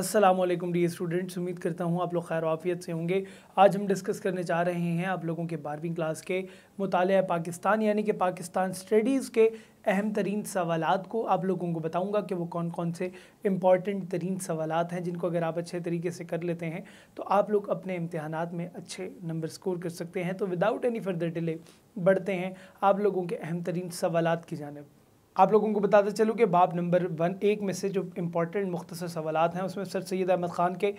Aslam D students उम्मीद करता हूँ आप लोग खैर वाफियत से होंगे आज हम डिस्कस करने जा रहे हैं आप लोगों के बारहवीं क्लास के मुताल पाकिस्तान यानी कि पाकिस्तान स्टडीज़ के अहम तरीन सवाल को आप लोगों को बताऊंगा कि वो कौन कौन से इम्पॉर्टेंट तरीन सवाल हैं जिनको अगर आप अच्छे तरीके से कर लेते हैं तो आप लोग अपने इम्तहान में अच्छे नंबर स्कोर कर सकते हैं तो विदाउट एनी फर्दर डिले बढ़ते हैं आप लोगों के अहम तरीन सवाल की जानब आप लोगों को बताते चलूँ कि बाब नंबर वन एक में से जो इम्पोर्टेंट मुख्तर सवाल हैं उसमें सर सैद अहमद ख़ान के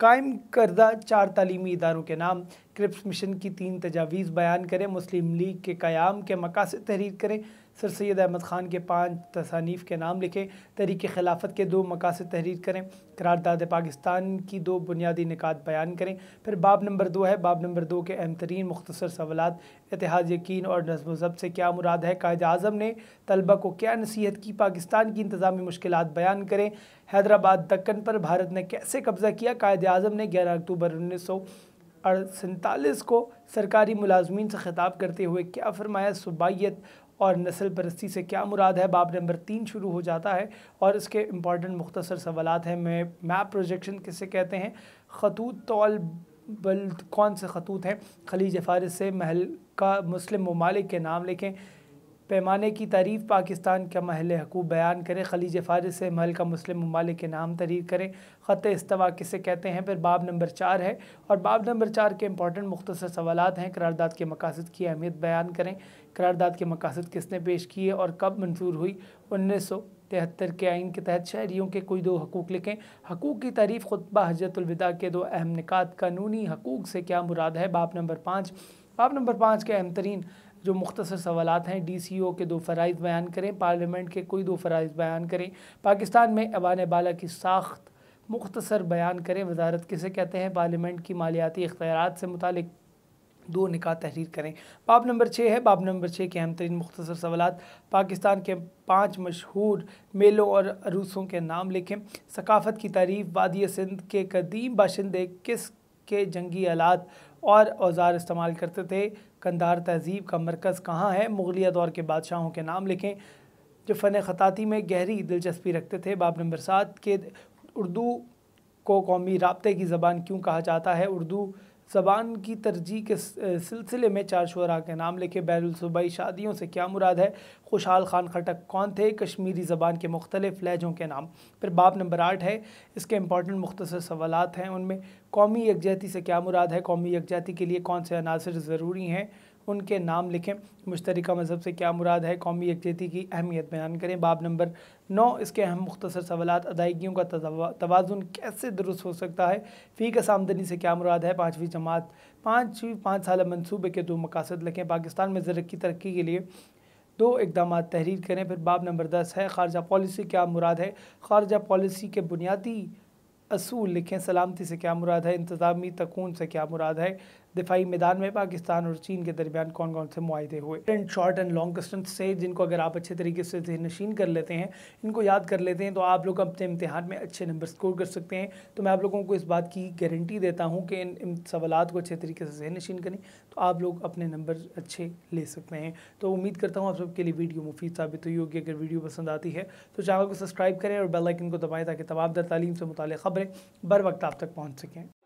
कायम करदा चार तलीमी इदारों के नाम क्रिप्स मिशन की तीन तजावीज़ बयान करें मुस्लिम लीग के क़्याम के मकासद तहरीर करें सर सैद अहमद ख़ान के पाँच तसानीफ़ के नाम लिखें तहरीक खिलाफत के दो मकासद तहरीर करें करारदाद पाकिस्तान की दो बुनियादी निकात बयान करें फिर बाब नंबर दो है बाब नंबर दो के अहम तरीन मुख्तर सवाल इतिहाद यकीन और नज़म ज़ब से क्या मुराद है कायद अजम ने तलबा को क्या नसीहत की पाकिस्तान की इंतजामी मुश्किल बयान करें हैदराबाद दक्कन पर भारत ने कैसे कब्ज़ा किया कायद अजम ने ग्यारह अक्टूबर उन्नीस सौ सैंतालीस को सरकारी मुलाजमीन से ख़िताब करते हुए क्या फरमाया सूबाइत और नस्ल परस्ती से क्या मुराद है बाब नंबर तीन शुरू हो जाता है और इसके इम्पॉर्टेंट मुख्तर सवालत हैं मैं मैप प्रोजेक्शन किसे कहते हैं खतूत तौल बल्द कौन से खतूत हैं खलीज फारस से महल का मुस्लिम ममालिक के नाम लिखें पैमाने की तारीफ़ पाकिस्तान का महल हकूक़ बयान करें खलीज फ़ारस से महल का मुस्लिम ममालिक के नाम तरीर करें ख़त इस्तवा किसे कहते हैं फिर बाब नंबर चार है और बाब नंबर चार के इंपॉर्टेंट मुख्तर सवाल हैं करारदाद के मकासद की अहमियत बयान करें करारदाद के मकासद किसने पेश किए और कब मंजूर हुई उन्नीस सौ तिहत्तर के आइन के तहत शहरीों के कोई दो हकूक़ लिखें हकूक़ की तारीफ़ खुतबा हजरतलविदा के दो अहम निकात कानूनी हकूक़ से क्या मुराद है बाप नंबर पाँच बाप नंबर पाँच के अहम तरीन जो मुख्तर सवालत हैं डी सी ओ के दो फराइज बयान करें पार्लियामेंट के कोई दो फराइज बयान करें पाकिस्तान में अबान बाला की साख्त मुख्तर बयान करें वजारत किसे कहते हैं पार्लियामेंट की मालियाती इख्तियार से मुतल दो निकाह तहरीर करें बाब नंबर छः है बाब नंबर छः के अहम तरीन मुख्तर सवाल पाकिस्तान के पाँच मशहूर मेलों और अरूसों के नाम लिखें सकाफ़त की तारीफ वादी सिंध के कदीम बाशिंदे किस के जंगी आलात और औजार इस्तेमाल करते थे कंदार तहजीब का मरकज़ कहाँ है मुगलिया दौर के बादशाहों के नाम लिखें जो फ़न ख़ताती में गहरी दिलचस्पी रखते थे बाब नंबर सात के उर्दू को कौमी रबते की ज़बान क्यों कहा जाता है उर्दू ज़बान की तरजीह के सिलसिले में चार शुरा के नाम लिखे बैरसूबाई शादियों से क्या मुराद है खुशहाल खान खटक कौन थे कश्मीरी ज़बान के मुख्तलिफ लहजों के नाम फिर बाप नंबर आठ है इसके इंपॉर्टेंट मुख्तर सवाल हैं उनमें कौमी यकजहती से क्या मुराद है कौमी यकजहती के लिए कौन से अनासर ज़रूरी हैं उनके नाम लिखें मुश्तरक मज़हब से क्या मुराद है कौमी यकजहती की अहमियत बयान करें बाब नंबर नौ इसके अहम मुख्तर सवाल अदायगियों का तोज़ुन कैसे दुरुस्त हो सकता है फ़ी कस आमदनी से क्या मुराद है पाँचवीं जमात पाँचवीं पाँच साल मनसूबे के दो मकासद लिखें पाकिस्तान में ज़र की तरक्की के लिए दो इकदाम तहरीर करें फिर बाब नंबर दस है खारजा पॉलिसी क्या मुराद है खारजा पॉलिसी के बुनियादी असूल लिखें सलामती से क्या मुराद है इंतज़ामी तकून से क्या मुराद है दिफाई मैदान में पाकिस्तान और चीन के दरमियान कौन कौन से माहे हुए and short and long distance से जिनको अगर आप अच्छे तरीके से जहन नशीन कर लेते हैं इनको याद कर लेते हैं तो आप लोग अपने इम्तहान में अच्छे नंबर स्कोर कर सकते हैं तो मैं आप लोगों को इस बात की गारंटी देता हूँ कि इन सवालत को अच्छे तरीके से जहन नशीन करें तो आप लोग अपने नंबर अच्छे ले सकते हैं तो उम्मीद करता हूँ आप सबके लिए वीडियो मुफीद साबित हुई होगी अगर वीडियो पसंद आती है तो चैनल को सब्सक्राइब करें और बेलाइकन को दबाएँ ताकि तमाम दर तालीम से मुतल ख़बरें बर वक्त आप तक पहुँच सकें